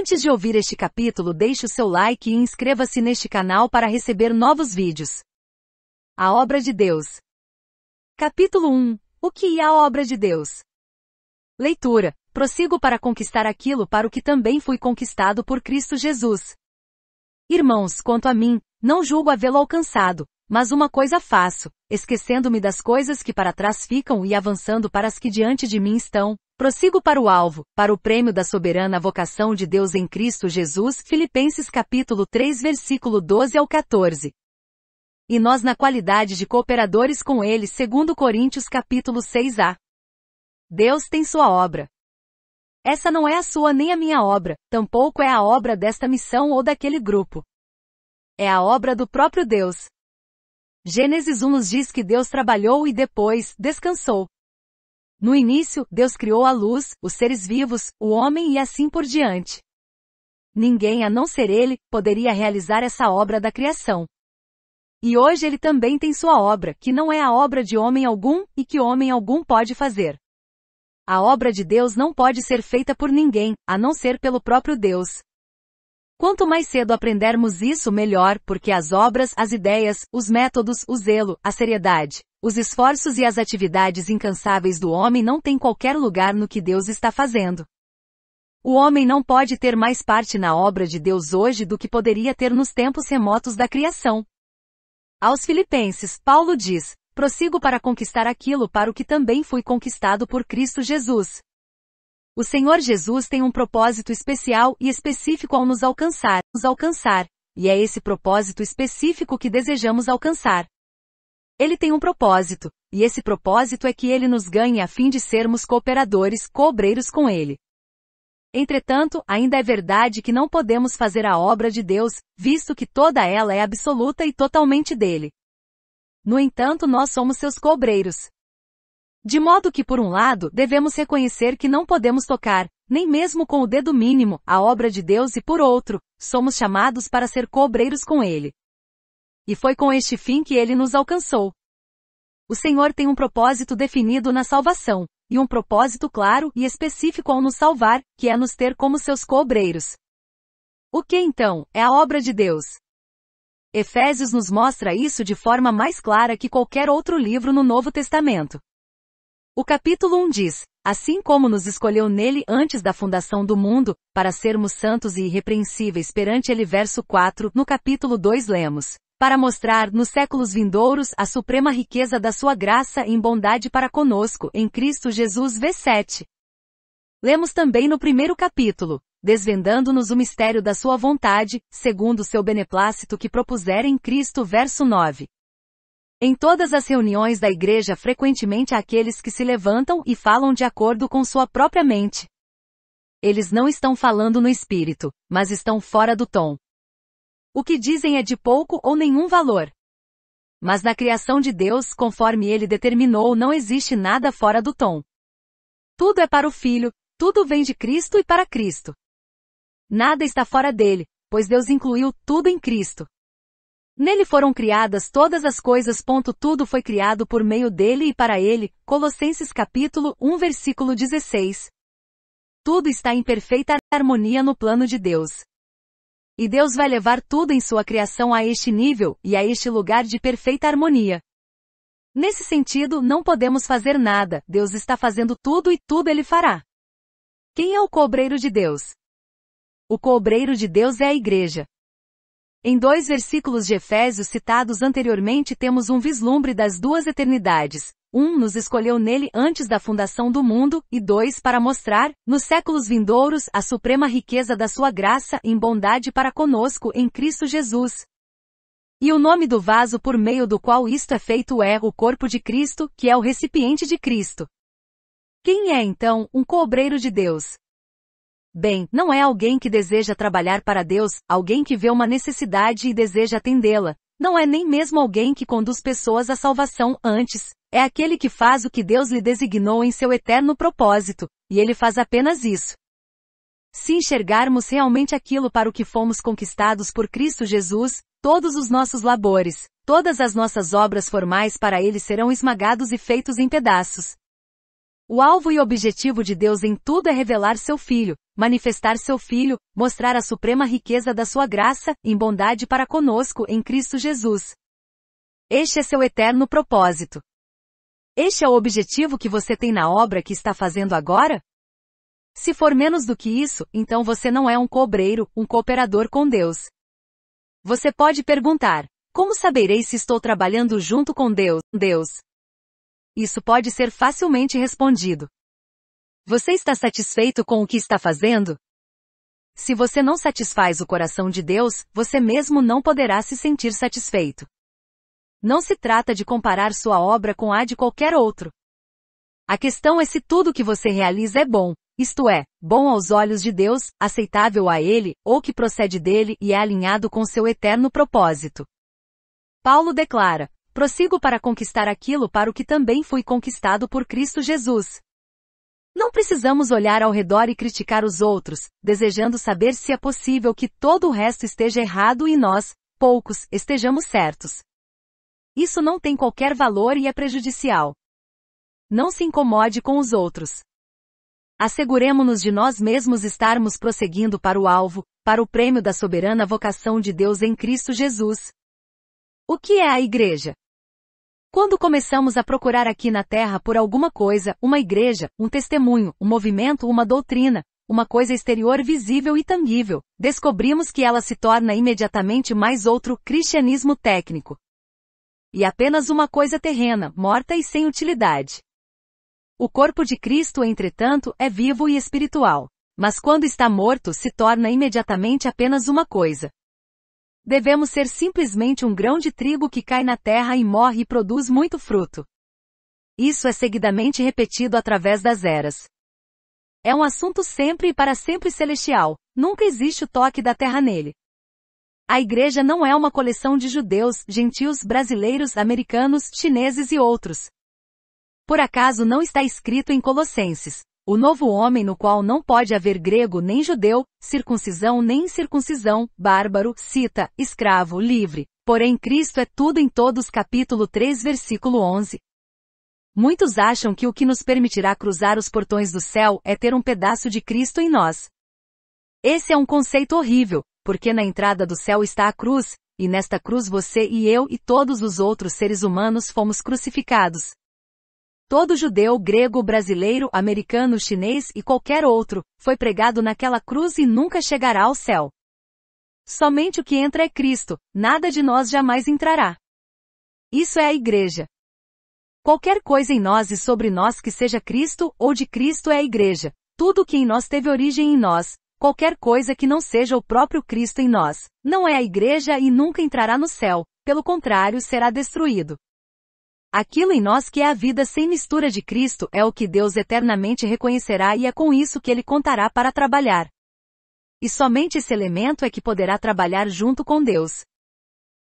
Antes de ouvir este capítulo, deixe o seu like e inscreva-se neste canal para receber novos vídeos. A obra de Deus. Capítulo 1. O que é a obra de Deus? Leitura. Prossigo para conquistar aquilo para o que também fui conquistado por Cristo Jesus. Irmãos, quanto a mim, não julgo havê-lo alcançado, mas uma coisa faço, esquecendo-me das coisas que para trás ficam e avançando para as que diante de mim estão, Prossigo para o alvo, para o prêmio da soberana vocação de Deus em Cristo Jesus, Filipenses capítulo 3 versículo 12 ao 14. E nós na qualidade de cooperadores com ele, segundo Coríntios capítulo 6a. Deus tem sua obra. Essa não é a sua nem a minha obra, tampouco é a obra desta missão ou daquele grupo. É a obra do próprio Deus. Gênesis 1 nos diz que Deus trabalhou e depois descansou. No início, Deus criou a luz, os seres vivos, o homem e assim por diante. Ninguém a não ser ele poderia realizar essa obra da criação. E hoje ele também tem sua obra, que não é a obra de homem algum e que homem algum pode fazer. A obra de Deus não pode ser feita por ninguém, a não ser pelo próprio Deus. Quanto mais cedo aprendermos isso, melhor, porque as obras, as ideias, os métodos, o zelo, a seriedade, os esforços e as atividades incansáveis do homem não têm qualquer lugar no que Deus está fazendo. O homem não pode ter mais parte na obra de Deus hoje do que poderia ter nos tempos remotos da criação. Aos Filipenses, Paulo diz: prossigo para conquistar aquilo para o que também fui conquistado por Cristo Jesus. O Senhor Jesus tem um propósito especial e específico ao nos alcançar, nos alcançar, e é esse propósito específico que desejamos alcançar. Ele tem um propósito, e esse propósito é que ele nos ganhe a fim de sermos cooperadores, cobreiros com ele. Entretanto, ainda é verdade que não podemos fazer a obra de Deus, visto que toda ela é absoluta e totalmente dele. No entanto, nós somos seus cobreiros. De modo que, por um lado, devemos reconhecer que não podemos tocar, nem mesmo com o dedo mínimo, a obra de Deus e por outro, somos chamados para ser cobreiros com ele. E foi com este fim que ele nos alcançou. O Senhor tem um propósito definido na salvação, e um propósito claro e específico ao nos salvar, que é nos ter como seus cobreiros. O que então é a obra de Deus? Efésios nos mostra isso de forma mais clara que qualquer outro livro no Novo Testamento. O capítulo 1 diz: Assim como nos escolheu nele antes da fundação do mundo, para sermos santos e irrepreensíveis perante ele, verso 4, no capítulo 2 lemos: para mostrar nos séculos vindouros a suprema riqueza da sua graça em bondade para conosco em Cristo Jesus V7. Lemos também no primeiro capítulo, desvendando-nos o mistério da sua vontade, segundo seu beneplácito que propusera em Cristo verso 9. Em todas as reuniões da igreja frequentemente há aqueles que se levantam e falam de acordo com sua própria mente. Eles não estão falando no espírito, mas estão fora do tom, o que dizem é de pouco ou nenhum valor. Mas na criação de Deus, conforme ele determinou, não existe nada fora do tom. Tudo é para o Filho, tudo vem de Cristo e para Cristo. Nada está fora dele, pois Deus incluiu tudo em Cristo. Nele foram criadas todas as coisas. Tudo foi criado por meio dele e para ele. Colossenses capítulo 1 versículo 16. Tudo está em perfeita harmonia no plano de Deus. E Deus vai levar tudo em sua criação a este nível e a este lugar de perfeita harmonia. Nesse sentido, não podemos fazer nada, Deus está fazendo tudo e tudo ele fará. Quem é o cobreiro de Deus? O cobreiro de Deus é a igreja. Em dois versículos de Efésios citados anteriormente temos um vislumbre das duas eternidades, um nos escolheu nele antes da fundação do mundo, e dois para mostrar, nos séculos vindouros, a suprema riqueza da sua graça em bondade para conosco em Cristo Jesus. E o nome do vaso por meio do qual isto é feito é o corpo de Cristo, que é o recipiente de Cristo. Quem é então um cobreiro de Deus? Bem, não é alguém que deseja trabalhar para Deus, alguém que vê uma necessidade e deseja atendê-la. Não é nem mesmo alguém que conduz pessoas à salvação antes, é aquele que faz o que Deus lhe designou em seu eterno propósito, e ele faz apenas isso. Se enxergarmos realmente aquilo para o que fomos conquistados por Cristo Jesus, todos os nossos labores, todas as nossas obras formais para ele serão esmagados e feitos em pedaços. O alvo e objetivo de Deus em tudo é revelar seu Filho, manifestar seu Filho, mostrar a suprema riqueza da sua graça, em bondade para conosco em Cristo Jesus. Este é seu eterno propósito. Este é o objetivo que você tem na obra que está fazendo agora? Se for menos do que isso, então você não é um cobreiro, um cooperador com Deus. Você pode perguntar: como saberei se estou trabalhando junto com Deus? Deus. Isso pode ser facilmente respondido. Você está satisfeito com o que está fazendo? Se você não satisfaz o coração de Deus, você mesmo não poderá se sentir satisfeito. Não se trata de comparar sua obra com a de qualquer outro. A questão é se tudo que você realiza é bom, isto é, bom aos olhos de Deus, aceitável a Ele, ou que procede dele e é alinhado com seu eterno propósito. Paulo declara, prossigo para conquistar aquilo para o que também fui conquistado por Cristo Jesus. Não precisamos olhar ao redor e criticar os outros, desejando saber se é possível que todo o resto esteja errado e nós, poucos, estejamos certos. Isso não tem qualquer valor e é prejudicial. Não se incomode com os outros. asseguremos nos de nós mesmos estarmos prosseguindo para o alvo, para o prêmio da soberana vocação de Deus em Cristo Jesus. O que é a igreja? Quando começamos a procurar aqui na Terra por alguma coisa, uma igreja, um testemunho, um movimento, uma doutrina, uma coisa exterior visível e tangível, descobrimos que ela se torna imediatamente mais outro cristianismo técnico, e apenas uma coisa terrena, morta e sem utilidade. O corpo de Cristo, entretanto, é vivo e espiritual. Mas quando está morto, se torna imediatamente apenas uma coisa. Devemos ser simplesmente um grão de trigo que cai na terra e morre e produz muito fruto. Isso é seguidamente repetido através das eras. É um assunto sempre e para sempre celestial, nunca existe o toque da terra nele. A igreja não é uma coleção de judeus, gentios, brasileiros, americanos, chineses e outros. Por acaso não está escrito em Colossenses, o novo homem no qual não pode haver grego nem judeu, circuncisão nem incircuncisão, bárbaro, cita, escravo, livre. Porém Cristo é tudo em todos capítulo 3 versículo 11. Muitos acham que o que nos permitirá cruzar os portões do céu é ter um pedaço de Cristo em nós. Esse é um conceito horrível, porque na entrada do céu está a cruz, e nesta cruz você e eu e todos os outros seres humanos fomos crucificados. Todo judeu, grego, brasileiro, americano, chinês e qualquer outro, foi pregado naquela cruz e nunca chegará ao céu. Somente o que entra é Cristo, nada de nós jamais entrará. Isso é a igreja. Qualquer coisa em nós e sobre nós que seja Cristo ou de Cristo é a igreja. Tudo o que em nós teve origem em nós, Qualquer coisa que não seja o próprio Cristo em nós, não é a igreja e nunca entrará no céu, pelo contrário será destruído. Aquilo em nós que é a vida sem mistura de Cristo é o que Deus eternamente reconhecerá e é com isso que ele contará para trabalhar. E somente esse elemento é que poderá trabalhar junto com Deus,